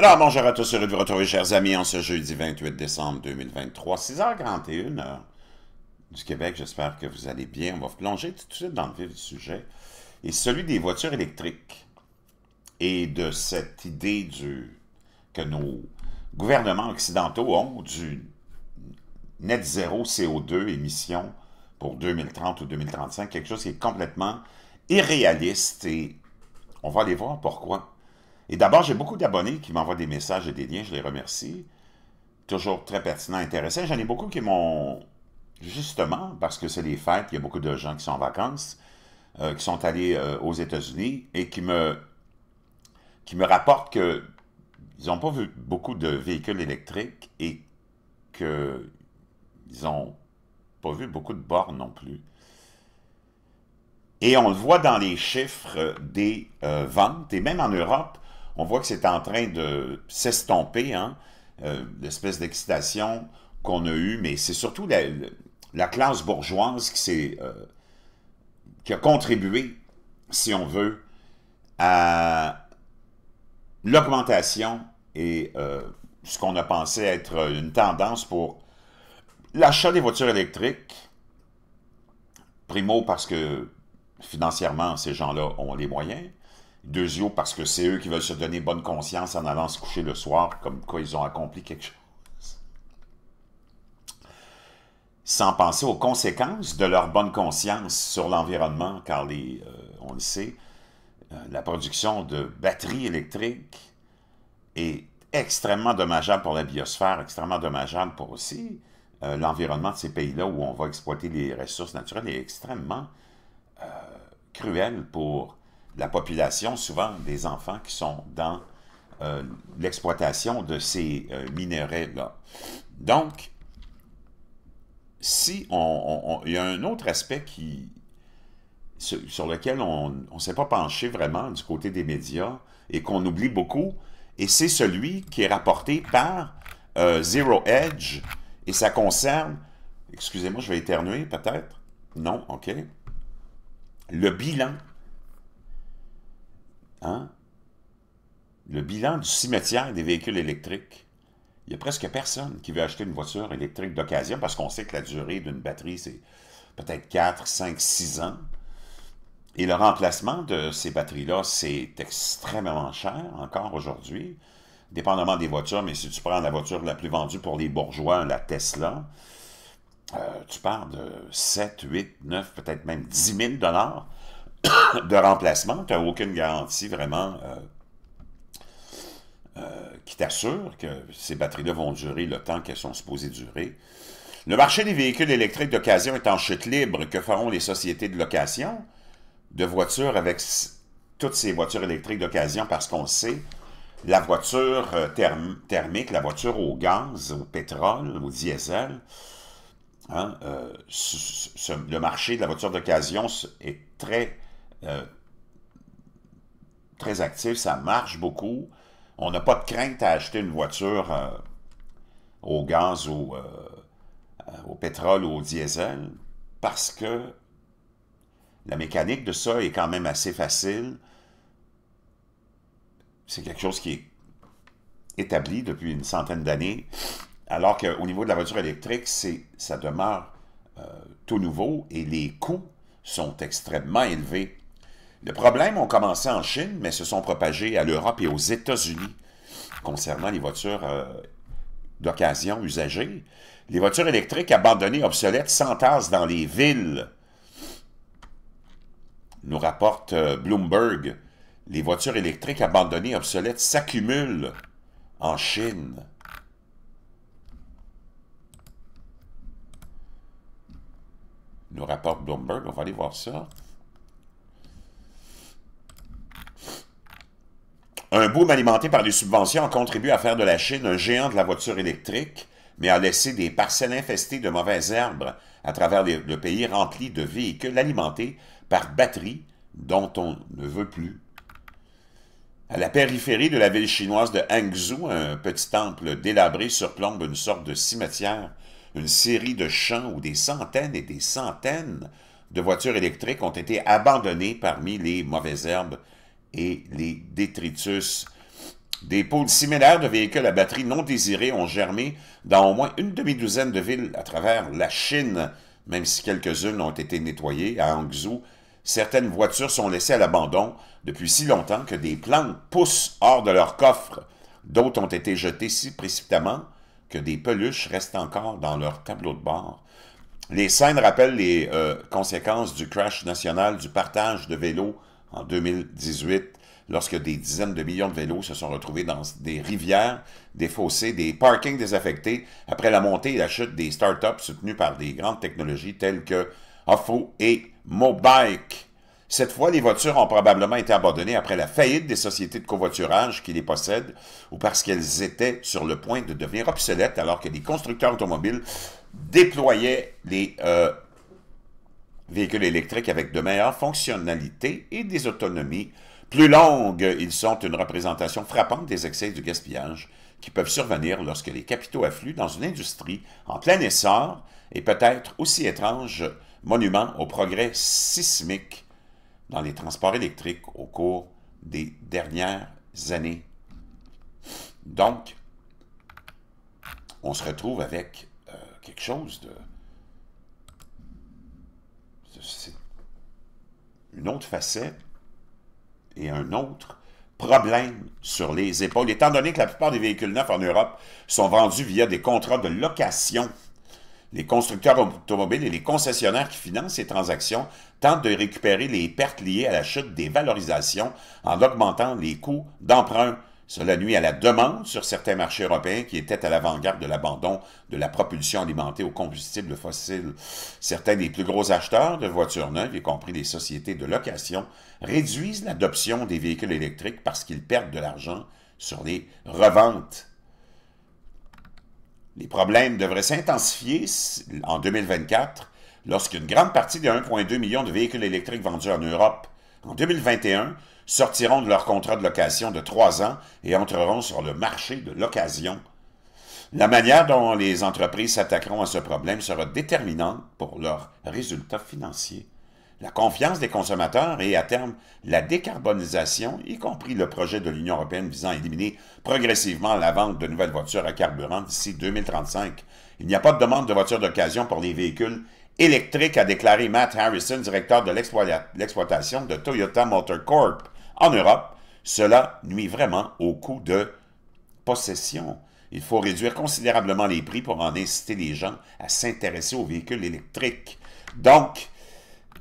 Alors, bonjour à tous, heureux de vous retrouver, chers amis, en ce jeudi 28 décembre 2023, 6h41 euh, du Québec. J'espère que vous allez bien. On va plonger tout de suite dans le vif du sujet. Et celui des voitures électriques et de cette idée du, que nos gouvernements occidentaux ont du net zéro CO2 émission pour 2030 ou 2035, quelque chose qui est complètement irréaliste et on va aller voir pourquoi. Et d'abord, j'ai beaucoup d'abonnés qui m'envoient des messages et des liens, je les remercie. Toujours très pertinent, intéressant. J'en ai beaucoup qui m'ont, justement, parce que c'est les fêtes, il y a beaucoup de gens qui sont en vacances, euh, qui sont allés euh, aux États-Unis et qui me, qui me rapportent qu'ils n'ont pas vu beaucoup de véhicules électriques et qu'ils n'ont pas vu beaucoup de bornes non plus. Et on le voit dans les chiffres des euh, ventes, et même en Europe, on voit que c'est en train de s'estomper, hein, euh, l'espèce d'excitation qu'on a eue, mais c'est surtout la, classe bourgeoise euh, qui a contribué, si on veut, à l'augmentation et euh, ce qu'on a pensé être une tendance pour l'achat des voitures électriques. Primo, parce que financièrement, ces gens-là ont les moyens. Deuxièmement, parce que c'est eux qui veulent se donner bonne conscience en allant se coucher le soir, comme quoi ils ont accompli quelque chose. Sans penser aux conséquences de leur bonne conscience sur l'environnement, car les, euh, on le sait, euh, la production de batteries électriques est extrêmement dommageable pour la biosphère, extrêmement dommageable pour aussi euh, l'environnement de ces pays-là où on va exploiter les ressources naturelles est extrêmement cruel pour la population, souvent des enfants qui sont dans euh, l'exploitation de ces euh, minéraux là Donc, si on, il y a un autre aspect qui, sur, lequel on ne s'est pas penché vraiment du côté des médias et qu'on oublie beaucoup, et c'est celui qui est rapporté par euh, Zero Edge, et ça concerne, excusez-moi, je vais éternuer peut-être, non, ok, le bilan Hein? Le bilan du cimetière des véhicules électriques. Il n'y a presque personne qui veut acheter une voiture électrique d'occasion parce qu'on sait que la durée d'une batterie, c'est peut-être 4, 5, 6 ans. Et le remplacement de ces batteries-là, c'est extrêmement cher encore aujourd'hui, dépendamment des voitures, mais si tu prends la voiture la plus vendue pour les bourgeois, la Tesla, euh, tu parles de 7, 8, 9, peut-être même 10 000 de remplacement, tu n'as aucune garantie vraiment euh, euh, qui t'assure que ces batteries-là vont durer le temps qu'elles sont supposées durer. Le marché des véhicules électriques d'occasion est en chute libre. Que feront les sociétés de location de voitures avec toutes ces voitures électriques d'occasion parce qu'on sait la voiture euh, thermique, la voiture au gaz, au pétrole, au diesel, hein, le marché de la voiture d'occasion est très euh, très actif, ça marche beaucoup. On n'a pas de crainte à acheter une voiture euh, au gaz euh, au pétrole ou au diesel parce que la mécanique de ça est quand même assez facile. C'est quelque chose qui est établi depuis une centaine d'années, alors qu'au niveau de la voiture électrique, ça demeure tout nouveau et les coûts sont extrêmement élevés les problèmes ont commencé en Chine, mais se sont propagés à l'Europe et aux États-Unis concernant les voitures euh, d'occasion usagées. Les voitures électriques abandonnées, obsolètes, s'entassent dans les villes, nous rapporte euh, Bloomberg. Les voitures électriques abandonnées, obsolètes, s'accumulent en Chine. Nous rapporte Bloomberg, on va aller voir ça. Un boom alimenté par des subventions contribué à faire de la Chine un géant de la voiture électrique, mais a laissé des parcelles infestées de mauvaises herbes à travers le pays rempli de véhicules alimentés par batteries dont on ne veut plus. À la périphérie de la ville chinoise de Hangzhou, un petit temple délabré surplombe une sorte de cimetière, une série de champs où des centaines et des centaines de voitures électriques ont été abandonnées parmi les mauvaises herbes et les détritus. Des pôles similaires de véhicules à batterie non désirés ont germé dans au moins une demi-douzaine de villes à travers la Chine, même si quelques-unes ont été nettoyées à Hangzhou. Certaines voitures sont laissées à l'abandon depuis si longtemps que des plantes poussent hors de leur coffre. D'autres ont été jetées si précipitamment que des peluches restent encore dans leur tableau de bord. Les scènes rappellent les euh, conséquences du crash national du partage de vélos en 2018 lorsque des dizaines de millions de vélos se sont retrouvés dans des rivières, des fossés, des parkings désaffectés après la montée et la chute des startups soutenues par des grandes technologies telles que Offo et Mobike. Cette fois, les voitures ont probablement été abandonnées après la faillite des sociétés de covoiturage qui les possèdent ou parce qu'elles étaient sur le point de devenir obsolètes alors que les constructeurs automobiles déployaient les euh, Véhicules électriques avec de meilleures fonctionnalités et des autonomies plus longues, ils sont une représentation frappante des excès du gaspillage qui peuvent survenir lorsque les capitaux affluent dans une industrie en plein essor et peut-être aussi étrange monument au progrès sismique dans les transports électriques au cours des dernières années. Donc, on se retrouve avec euh, quelque chose de c'est une autre facette et un autre problème sur les épaules, étant donné que la plupart des véhicules neufs en Europe sont vendus via des contrats de location. Les constructeurs automobiles et les concessionnaires qui financent ces transactions tentent de récupérer les pertes liées à la chute des valorisations en augmentant les coûts d'emprunt cela nuit à la demande sur certains marchés européens qui étaient à l'avant-garde de l'abandon de la propulsion alimentée aux combustibles fossiles. Certains des plus gros acheteurs de voitures neuves, y compris des sociétés de location, réduisent l'adoption des véhicules électriques parce qu'ils perdent de l'argent sur les reventes. Les problèmes devraient s'intensifier en 2024 lorsqu'une grande partie des 1,2 million de véhicules électriques vendus en Europe en 2021 sortiront de leur contrat de location de trois ans et entreront sur le marché de l'occasion. La manière dont les entreprises s'attaqueront à ce problème sera déterminante pour leurs résultats financiers. La confiance des consommateurs et, à terme, la décarbonisation, y compris le projet de l'Union européenne visant à éliminer progressivement la vente de nouvelles voitures à carburant d'ici 2035. Il n'y a pas de demande de voitures d'occasion pour les véhicules électrique, a déclaré Matt Harrison, directeur de l'exploitation de Toyota Motor Corp en Europe. Cela nuit vraiment au coût de possession. Il faut réduire considérablement les prix pour en inciter les gens à s'intéresser aux véhicules électriques. Donc,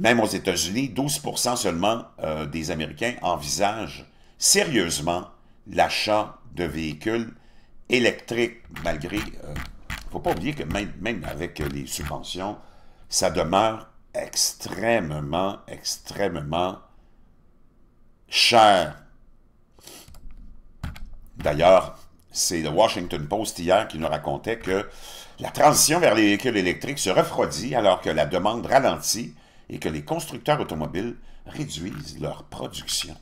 même aux États-Unis, 12 seulement euh, des Américains envisagent sérieusement l'achat de véhicules électriques, malgré... Il euh, ne faut pas oublier que même avec les subventions, ça demeure extrêmement, extrêmement cher. D'ailleurs, c'est le Washington Post hier qui nous racontait que la transition vers les véhicules électriques se refroidit alors que la demande ralentit et que les constructeurs automobiles réduisent leur production.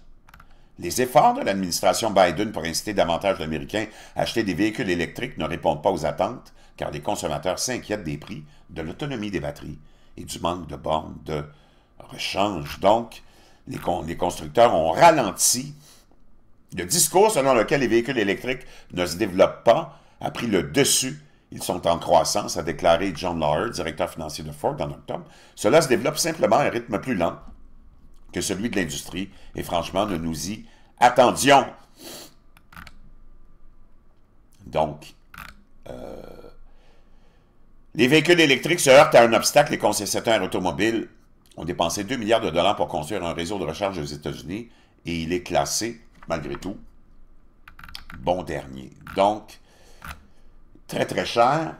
Les efforts de l'administration Biden pour inciter davantage d'Américains à acheter des véhicules électriques ne répondent pas aux attentes, car les consommateurs s'inquiètent des prix, de l'autonomie des batteries et du manque de bornes de rechange. Donc, les, constructeurs ont ralenti le discours selon lequel les véhicules électriques ne se développent pas a pris le dessus. Ils sont en croissance, a déclaré John Lawrence, directeur financier de Ford, en octobre. Cela se développe simplement à un rythme plus lent que celui de l'industrie, et franchement, nous nous y attendions. Donc, les véhicules électriques se heurtent à un obstacle. Les concessionnaires automobiles ont dépensé 2 milliards de dollars pour construire un réseau de recharge aux États-Unis et il est classé, malgré tout, bon dernier. Donc, très très cher.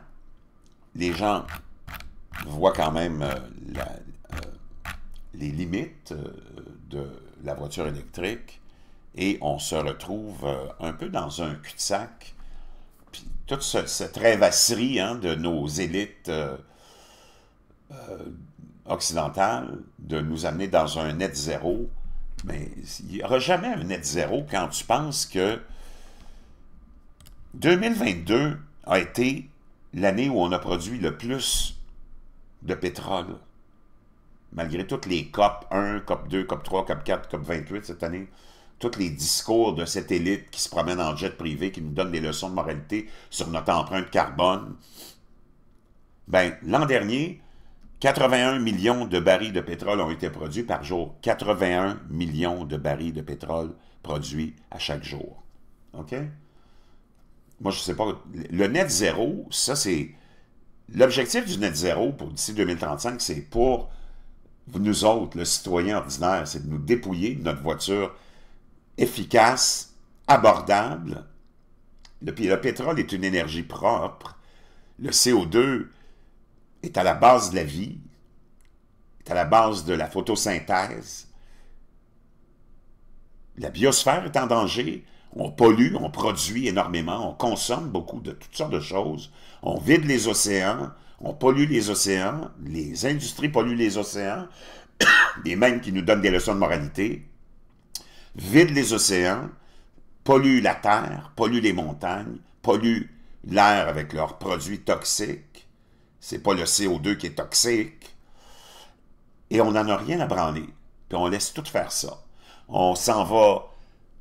Les gens voient quand même euh, euh, les limites euh, de la voiture électrique et on se retrouve un peu dans un cul-de-sac toute cette rêvasserie hein, de nos élites euh, euh, occidentales de nous amener dans un net zéro. Mais il n'y aura jamais un net zéro quand tu penses que 2022 a été l'année où on a produit le plus de pétrole. Malgré toutes les COP 1, COP 2, COP 3, COP 4, COP 28 cette année, tous les discours de cette élite qui se promène en jet privé, qui nous donne des leçons de moralité sur notre empreinte carbone. Ben, l'an dernier, 81 millions de barils de pétrole ont été produits par jour. 81 millions de barils de pétrole produits à chaque jour. OK? Moi, je ne sais pas. Le net zéro, ça, c'est... L'objectif du net zéro pour d'ici 2035, c'est pour nous autres, le citoyen ordinaire, c'est de nous dépouiller de notre voiture efficace, abordable. Le, le pétrole est une énergie propre. Le CO2 est à la base de la vie, est à la base de la photosynthèse. La biosphère est en danger. On pollue, on produit énormément, on consomme beaucoup de toutes sortes de choses. On vide les océans, on pollue les océans, les industries polluent les océans, les mêmes qui nous donnent des leçons de moralité vide les océans, pollue la terre, pollue les montagnes, pollue l'air avec leurs produits toxiques. C'est pas le CO2 qui est toxique. Et on n'en a rien à branler. Puis on laisse tout faire ça. On s'en va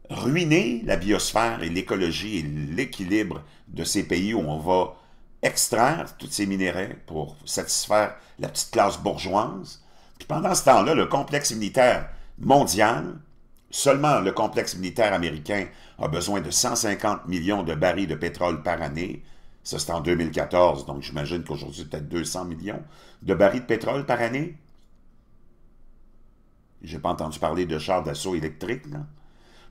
ruiner la biosphère et l'écologie et l'équilibre de ces pays où on va extraire tous ces minéraux pour satisfaire la petite classe bourgeoise. Puis pendant ce temps-là, le complexe militaire mondial Seulement, le complexe militaire américain a besoin de 150 millions de barils de pétrole par année. Ça, c'est en 2014, donc j'imagine qu'aujourd'hui, peut-être 200 millions de barils de pétrole par année. J'ai pas entendu parler de chars d'assaut électriques,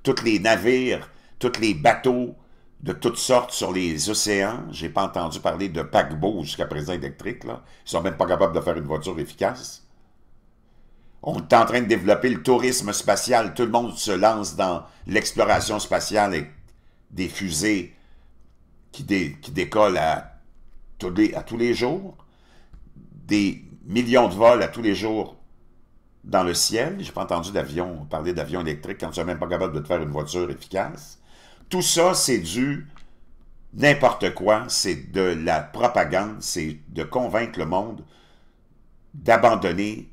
Tous les navires, tous les bateaux de toutes sortes sur les océans. J'ai pas entendu parler de paquebots jusqu'à présent électriques, là. Ils sont même pas capables de faire une voiture efficace on est en train de développer le tourisme spatial. Tout le monde se lance dans l'exploration spatiale et des fusées qui, décollent à tous, les, jours, des millions de vols à tous les jours dans le ciel. Je n'ai pas entendu d'avions. parler d'avion électrique quand tu n'es même pas capable de te faire une voiture efficace. Tout ça, c'est du n'importe quoi, c'est de la propagande, c'est de convaincre le monde d'abandonner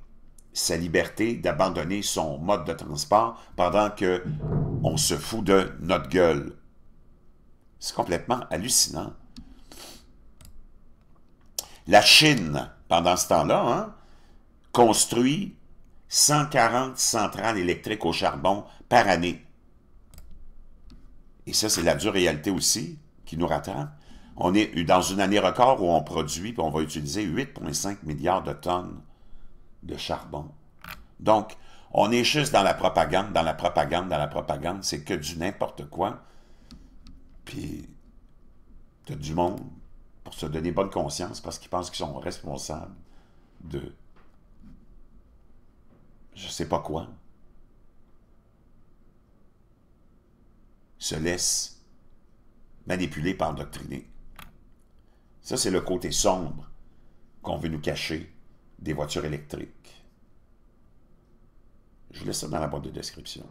sa liberté d'abandonner son mode de transport pendant que on se fout de notre gueule. C'est complètement hallucinant. La Chine, pendant ce temps-là, hein, construit 140 centrales électriques au charbon par année. Et ça, c'est la dure réalité aussi qui nous rattrape. On est dans une année record où on produit on va utiliser 8,5 milliards de tonnes de charbon. Donc, on est juste dans la propagande, dans la propagande, dans la propagande. C'est que du n'importe quoi. Puis, t'as du monde pour se donner bonne conscience parce qu'ils pensent qu'ils sont responsables de je sais pas quoi. se laissent manipuler par doctriner. Ça, c'est le côté sombre qu'on veut nous cacher des voitures électriques. Je laisse ça dans la boîte de description.